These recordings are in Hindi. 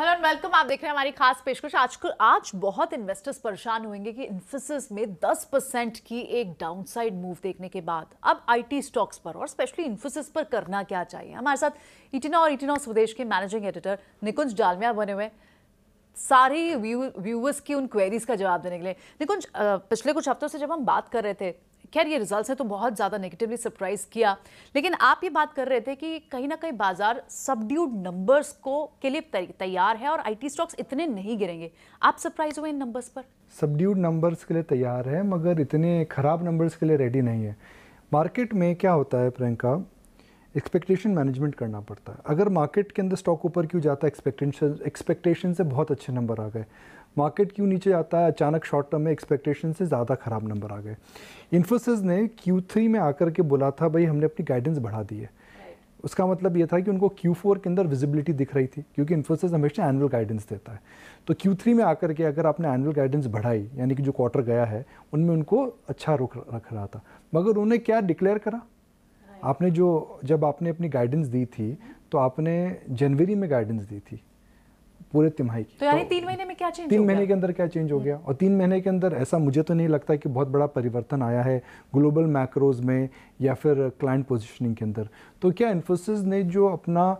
हेलो एंड वेलकम आप देख रहे हैं हमारी खास पेशकश आज आज बहुत इन्वेस्टर्स परेशान होंगे कि इन्फोसिस में 10 परसेंट की एक डाउनसाइड मूव देखने के बाद अब आईटी स्टॉक्स पर और स्पेशली इन्फोसिस पर करना क्या चाहिए हमारे साथ इटिना और इटिना स्वदेश के मैनेजिंग एडिटर निकुंज डालमिया बने हुए सारी व्यूवर्स की उन क्वेरीज का जवाब देने के लिए निकुंज पिछले कुछ हफ्तों से जब हम बात कर रहे थे खैर ये रिजल्ट्स है तो बहुत ज़्यादा नेगेटिवली सरप्राइज किया लेकिन आप ये बात कर रहे थे कि कहीं ना कहीं बाजार सबड्यूड नंबर्स को के लिए तैयार है और आईटी स्टॉक्स इतने नहीं गिरेंगे आप सरप्राइज हुए इन नंबर्स पर सबड्यूड नंबर्स के लिए तैयार है मगर इतने ख़राब नंबर्स के लिए रेडी नहीं है मार्केट में क्या होता है प्रियंका एक्सपेक्टेशन मैनेजमेंट करना पड़ता है अगर मार्केट के अंदर स्टॉक ऊपर क्यों जाता है एक्सपेक्टेशन एक्सपेक्टेशन से बहुत अच्छे नंबर आ गए मार्केट क्यों नीचे जाता है अचानक शॉर्ट टर्म में एक्सपेक्टेशन से ज़्यादा ख़राब नंबर आ गए इन्फोसिस ने क्यू थ्री में आकर के बोला था भाई हमने अपनी गाइडेंस बढ़ा दी है उसका मतलब ये था कि उनको Q4 के अंदर विजिबिलिटी दिख रही थी क्योंकि इन्फोसिस हमेशा एनुअल गाइडेंस देता है तो Q3 में आकर के अगर आपने एनुअल गाइडेंस बढ़ाई यानी कि जो क्वार्टर गया है उनमें उनको अच्छा रुख रख रहा था मगर उन्हें क्या डिक्लेयर करा आपने जो जब आपने अपनी गाइडेंस दी थी तो आपने जनवरी में गाइडेंस दी थी पूरे तिमाही की तो यानी तो तीन महीने में क्या चेंज तीन महीने के अंदर क्या चेंज हो हम्म। गया और तीन महीने के अंदर ऐसा मुझे तो नहीं लगता कि बहुत बड़ा परिवर्तन आया है ग्लोबल मैक्रोज में या फिर क्लाइंट पोजिशनिंग के अंदर तो क्या इन्फोसिस ने जो अपना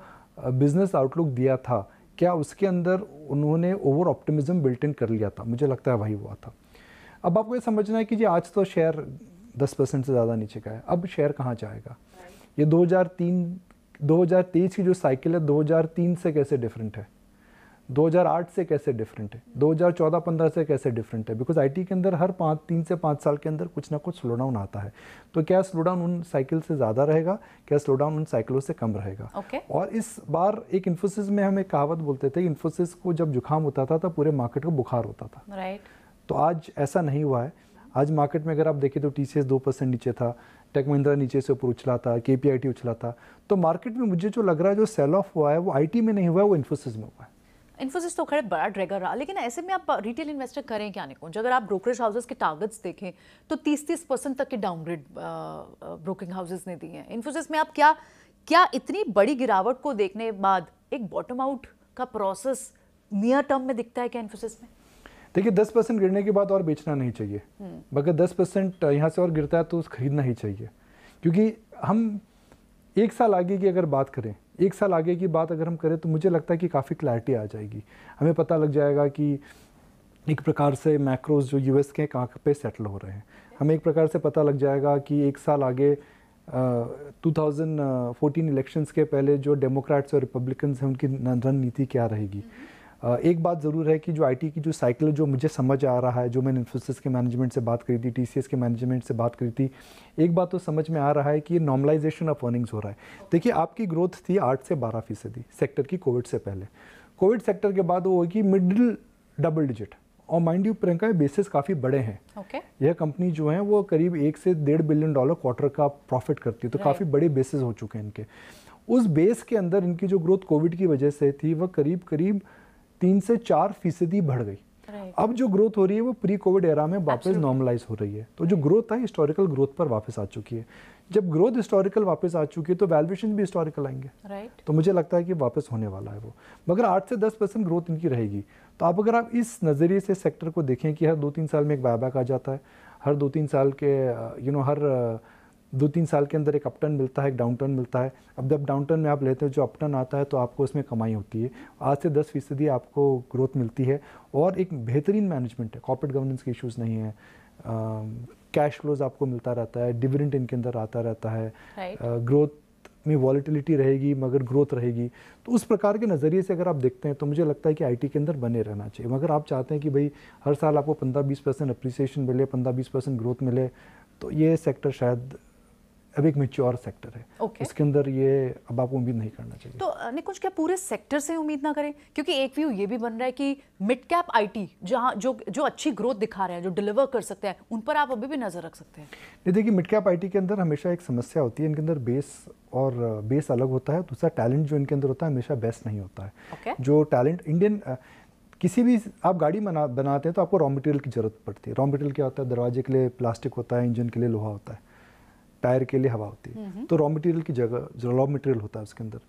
बिजनेस आउटलुक दिया था क्या उसके अंदर उन्होंने ओवर ऑप्टिमिज्म बिल्ट इन कर लिया था मुझे लगता है वही हुआ था अब आपको ये समझना है कि जी आज तो शेयर 10 परसेंट से ज़्यादा नीचे का है अब शेयर कहाँ जाएगा ये 2003 2023 की जो साइकिल है 2003 से कैसे डिफरेंट है 2008 से कैसे डिफरेंट है 2014-15 से कैसे डिफरेंट है बिकॉज आईटी के अंदर हर पाँच तीन से पाँच साल के अंदर कुछ ना कुछ स्लो डाउन आता है तो क्या स्लो डाउन उन साइकिल से ज़्यादा रहेगा क्या स्लो डाउन उन साइकिलों से कम रहेगा okay. और इस बार एक इन्फोसिस में हम एक कहावत बोलते थे इन्फोसिस को जब जुकाम होता था तो पूरे मार्केट को बुखार होता था राइट right. तो आज ऐसा नहीं हुआ है आज मार्केट में अगर आप देखें तो टी सी दो परसेंट नीचे था टेक महिंद्रा नीचे से ऊपर उछला था के पी आई टी उछला था तो मार्केट में मुझे जो लग रहा है जो सेल ऑफ हुआ है वो आई टी में नहीं हुआ है वो इन्फोसिस में हुआ है इन्फोसिस तो खैर बड़ा ड्रैगर रहा लेकिन ऐसे में आप रिटेल इन्वेस्टर करें क्या निकुंज अगर आप ब्रोकरेज हाउसेज के टारगेट्स देखें तो तीस तीस परसेंट तक के डाउनग्रेड ब्रोकिंग हाउसेज ने दिए हैं इन्फोसिस में आप क्या क्या इतनी बड़ी गिरावट को देखने बाद एक बॉटम आउट का प्रोसेस नियर टर्म में दिखता है क्या इन्फोसिस में देखिए दस परसेंट गिरने के बाद और बेचना नहीं चाहिए अगर हम्म। दस परसेंट यहाँ से और गिरता है तो खरीदना ही चाहिए क्योंकि हम एक साल आगे की अगर बात करें एक साल आगे की बात अगर हम करें तो मुझे लगता है कि काफ़ी क्लैरिटी आ जाएगी हमें पता लग जाएगा कि एक प्रकार से मैक्रोज जो यूएस के कहाँ पे सेटल हो रहे हैं हमें एक प्रकार से पता लग जाएगा कि एक साल आगे टू थाउजेंड इलेक्शंस के पहले जो डेमोक्रेट्स और रिपब्लिकन्स हैं उनकी रणनीति क्या रहेगी mm -hmm. एक बात ज़रूर है कि जो आईटी की जो साइकिल जो मुझे समझ आ रहा है जो मैंने इन्फोसिस के मैनेजमेंट से बात करी थी टीसीएस के मैनेजमेंट से बात करी थी एक बात तो समझ में आ रहा है कि ये नॉर्मलाइजेशन ऑफ अर्निंग्स हो रहा है देखिए आपकी ग्रोथ थी आठ से बारह फीसदी सेक्टर की कोविड से पहले कोविड सेक्टर के बाद वो होगी मिडिल डबल डिजिट और माइंड यू प्रियंका बेसिस काफ़ी बड़े हैं okay. यह कंपनी जो है वो करीब एक से डेढ़ बिलियन डॉलर क्वार्टर का प्रॉफिट करती है तो right. काफ़ी बड़े बेसिस हो चुके हैं इनके उस बेस के अंदर इनकी जो ग्रोथ कोविड की वजह से थी वह करीब करीब तीन से चार फीसदी बढ़ गई अब जो ग्रोथ हो रही है वो प्री कोविड एरा में वापस नॉर्मलाइज हो रही है तो जो ग्रोथ था हिस्टोरिकल ग्रोथ पर वापस आ चुकी है जब ग्रोथ हिस्टोरिकल वापस आ चुकी है तो वैल्यूएशन भी हिस्टोरिकल आएंगे राइट तो मुझे लगता है कि वापस होने वाला है वो मगर आठ से दस परसेंट ग्रोथ इनकी रहेगी तो आप अगर आप इस नज़रिए से सेक्टर को देखें कि हर दो तीन साल में एक बायबैक आ जाता है हर दो तीन साल के यू नो हर दो तीन साल के अंदर एक अपटर्न मिलता है एक डाउनटर्न मिलता है अब जब डाउनटर्न में आप लेते हो जो अपटर्न आता है तो आपको उसमें कमाई होती है आज से दस फीसदी आपको ग्रोथ मिलती है और एक बेहतरीन मैनेजमेंट है कॉर्पोरेट गवर्नेंस के इश्यूज़ नहीं है कैश फ्लोज आपको मिलता रहता है डिविडेंट इनके अंदर आता रहता है ग्रोथ right. में वॉलीटिलिटी रहेगी मगर ग्रोथ रहेगी तो उस प्रकार के नज़रिए से अगर आप देखते हैं तो मुझे लगता है कि आईटी के अंदर बने रहना चाहिए मगर आप चाहते हैं कि भाई हर साल आपको पंद्रह बीस परसेंट अप्रिसिएशन मिले पंद्रह बीस परसेंट ग्रोथ मिले तो ये सेक्टर शायद अब एक मेच्योर सेक्टर है okay. उसके अंदर ये अब आपको उम्मीद नहीं करना चाहिए तो निकुंज क्या पूरे सेक्टर से उम्मीद ना करें क्योंकि एक व्यू ये भी बन रहा है कि मिड कैप आईटी जहाँ जो जो अच्छी ग्रोथ दिखा रहे हैं जो डिलीवर कर सकते हैं उन पर आप अभी भी नज़र रख सकते हैं नहीं देखिए मिड कैप आई के अंदर हमेशा एक समस्या होती है इनके अंदर बेस और बेस अलग होता है दूसरा टैलेंट जो इनके अंदर होता है हमेशा बेस्ट नहीं होता है okay. जो टैलेंट इंडियन किसी भी आप गाड़ी बना बनाते हैं तो आपको रॉ मटेरियल की जरूरत पड़ती है रॉ मटेरियल क्या होता है दरवाजे के लिए प्लास्टिक होता है इंजन के लिए लोहा होता है टायर के लिए हवा होती है तो रॉ मटेरियल की जगह जो रॉ मटेरियल होता है उसके अंदर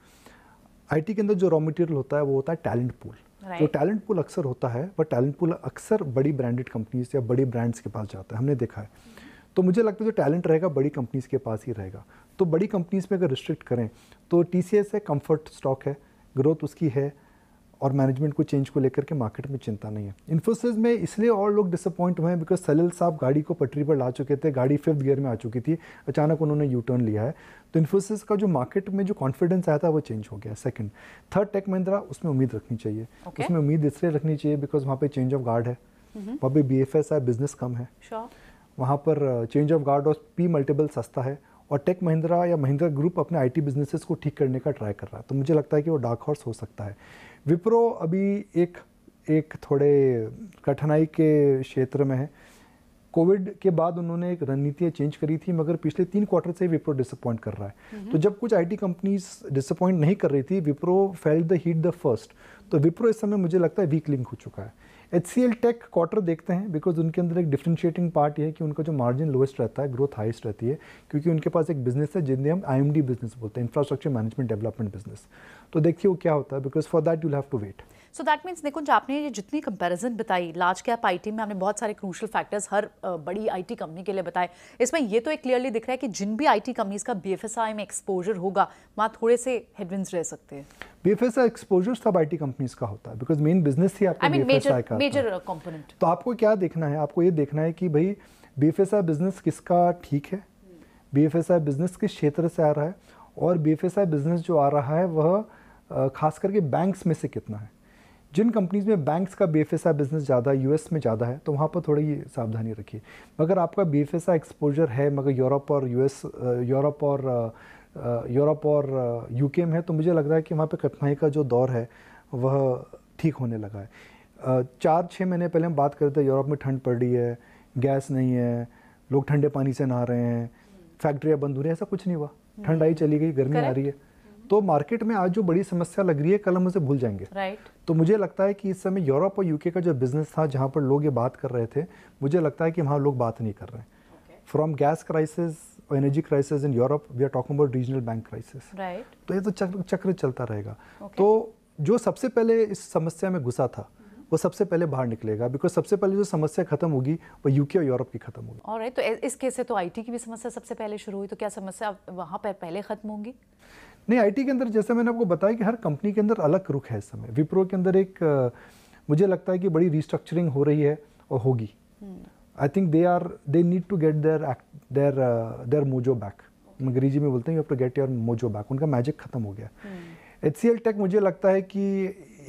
आईटी के अंदर जो रॉ मटेरियल होता है वो होता है टैलेंट पूल तो right. जो टैलेंट पूल अक्सर होता है वह टैलेंट पूल अक्सर बड़ी ब्रांडेड कंपनीज या बड़ी ब्रांड्स के पास जाता है हमने देखा है तो मुझे लगता है जो टैलेंट रहेगा बड़ी कंपनीज के पास ही रहेगा तो बड़ी कंपनीज में अगर रिस्ट्रिक्ट करें तो टी है कम्फर्ट स्टॉक है ग्रोथ उसकी है और मैनेजमेंट को चेंज को लेकर के मार्केट में चिंता नहीं है इन्फोसिस में इसलिए और लोग डिसअपॉइंट हुए हैं बिकॉज सलिल साहब गाड़ी को पटरी पर ला चुके थे गाड़ी फिफ्थ गियर में आ चुकी थी अचानक उन्होंने यू टर्न लिया है तो इन्फोसिस का जो मार्केट में जो कॉन्फिडेंस आया था वो चेंज हो गया सेकंड थर्ड टेक महिंद्रा उसमें उम्मीद रखनी चाहिए okay. उसमें उम्मीद इसलिए रखनी चाहिए बिकॉज mm-hmm. वहाँ पर चेंज ऑफ गार्ड है वहाँ पर बी है बिजनेस कम है वहाँ पर चेंज ऑफ गार्ड और पी मल्टीपल सस्ता है और टेक महिंद्रा या महिंद्रा ग्रुप अपने आईटी बिजनेसेस को ठीक करने का ट्राई कर रहा है तो मुझे लगता है कि वो डार्क हॉर्स हो सकता है विप्रो अभी एक एक थोड़े कठिनाई के क्षेत्र में है कोविड के बाद उन्होंने एक रणनीति चेंज करी थी मगर पिछले तीन क्वार्टर से विप्रो डिसअपॉइंट कर रहा है हम्म। तो जब कुछ आईटी कंपनीज डिसअपॉइंट नहीं कर रही थी Wipro failed the heat the first तो विप्रो इस समय मुझे लगता है वीक लिंक हो चुका है H C L tech quarter देखते हैं बिकॉज उनके अंदर एक डिफ्रेंशिएटिंग पार्ट ये है कि उनका जो मार्जिन लोएस्ट रहता है ग्रोथ हाइस्ट रहती है क्योंकि उनके पास एक बिजनेस है जिन्हें हम आई एम डी बिजनेस बोलते हैं इंफ्रास्ट्रक्चर मैनेजमेंट डेवलपमेंट बिजनेस तो देखिए वो क्या होता है because for that you have to wait so that means Nikunj आपने ये जितनी कंपैरिजन बताई लार्ज कैप आईटी में आपने बहुत सारे क्रूशल फैक्टर्स हर बड़ी आईटी कंपनी के लिए बताए इसमें ये तो एक क्लियरली दिख रहा है कि जिन भी आईटी कंपनीज का बीएफएसआई में एक्सपोजर होगा वहाँ थोड़े से हेडविंस रह सकते हैं बीएफएसआई एक्सपोजर सब आईटी कंपनीज का होता है बिकॉज मेन बिजनेस ही आपका I एस आई का मेजर कंपोनेंट तो आपको क्या देखना है आपको ये देखना है कि भाई बीएफएस बिजनेस किसका ठीक है आई बिजनेस किस क्षेत्र से आ रहा है और बीएफएस बिजनेस जो आ रहा है वह खास करके बैंक्स में से कितना है जिन कंपनीज में बैंक्स का बी बिजनेस ज़्यादा यूएस में ज़्यादा है तो वहाँ पर थोड़ी सावधानी रखिए मगर आपका बी एक्सपोजर है मगर यूरोप और यूएस यूरोप और यूरोप और यूके में है तो मुझे लग रहा है कि वहाँ पे कठिनाई का जो दौर है वह ठीक होने लगा है चार छः महीने पहले हम बात करते हैं यूरोप में ठंड पड़ रही है गैस नहीं है लोग ठंडे पानी से नहा रहे हैं फैक्ट्रियाँ बंद हो रही हैं ऐसा कुछ नहीं हुआ हम्म। ठंड आई चली गई गर्मी आ रही है हम्म। तो मार्केट में आज जो बड़ी समस्या लग रही है कल हम उसे भूल जाएंगे right. तो मुझे लगता है कि इस समय यूरोप और यूके का जो बिजनेस था जहाँ पर लोग ये बात कर रहे थे मुझे लगता है कि वहाँ लोग बात नहीं कर रहे हैं from gas crisis energy crisis in Europe we are talking about regional bank crisis right तो ये तो चक्र चक्र चलता रहेगा okay. तो जो सबसे पहले इस समस्या में घुसा था वो सबसे पहले बाहर निकलेगा बिकॉज सबसे पहले जो समस्या खत्म होगी वो यूके और यूरोप की खत्म होगी और तो इस केस से तो आईटी की भी समस्या सबसे पहले शुरू हुई तो क्या समस्या वहाँ पर पहले खत्म होंगी नहीं आईटी के अंदर जैसे मैंने आपको बताया कि हर कंपनी के अंदर अलग रुख है इस समय विप्रो के अंदर एक मुझे लगता है कि बड़ी रिस्ट्रक्चरिंग हो रही है और होगी hmm. I think they are they need to get their their their mojo back अंग्रेजी में बोलते हैं you have to get your mojo back उनका मैजिक खत्म हो गया एच सी एल टेक मुझे लगता है कि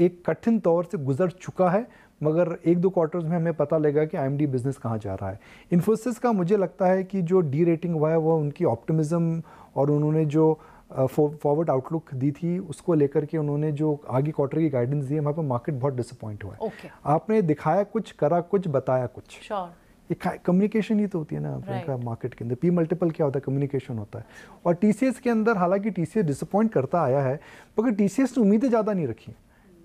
एक कठिन तौर से गुजर चुका है मगर एक दो क्वार्टर्स में हमें पता लगेगा कि आई एम डी बिज़नेस कहाँ जा रहा है इन्फोसिस का मुझे लगता है कि जो डी रेटिंग हुआ है वह उनकी ऑप्टिमिज्म और उन्होंने जो फॉरवर्ड uh, आउटलुक दी थी उसको लेकर के उन्होंने जो आगे क्वार्टर की गाइडेंस दी है वहाँ पर मार्केट बहुत डिसअपॉइंट हुआ है okay. आपने दिखाया कुछ करा कुछ बताया कुछ sure. ये कम्युनिकेशन ही तो होती है ना फ्रेंका मार्केट के अंदर पी मल्टीपल क्या होता है कम्युनिकेशन होता है और टी के अंदर हालांकि टी डिसअपॉइंट करता आया है मगर टी ने उम्मीदें ज़्यादा नहीं रखी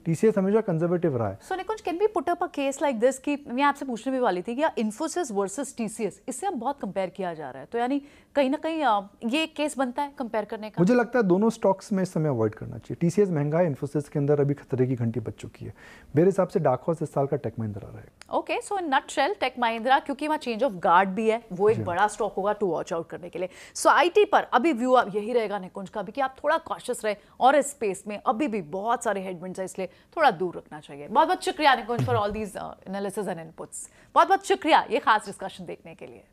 टीसीएस हमेशा कंजर्वेटिव रहा है so Nikunj can be put up a case like this कि मैं आपसे पूछने भी वाली थी कि इंफोसिस वर्सेस टीसीएस इससे अब बहुत कंपेयर किया जा रहा है तो यानी कहीं ना कहीं ये केस बनता है कंपेयर करने का मुझे लगता है दोनों स्टॉक्स में इस समय अवॉइड करना चाहिए टीसीएस महंगा है इंफोसिस के अंदर अभी खतरे की घंटी बच चुकी है मेरे हिसाब से डाक हॉर्स इस साल का टेक महिंद्रा रहेगा okay so in nutshell tech Mahindra क्योंकि वहाँ चेंज ऑफ गार्ड भी है वो एक बड़ा स्टॉक होगा टू वॉच आउट करने के लिए सो आई पर अभी व्यू यही रहेगा निकुंज का भी कि आप थोड़ा कॉशियस रहे और इस स्पेस में अभी भी बहुत सारे हेडमेंट्स है इसलिए थोड़ा दूर रखना चाहिए बहुत बहुत शुक्रिया Nikunj for all these analysis and inputs बहुत बहुत शुक्रिया ये खास डिस्कशन देखने के लिए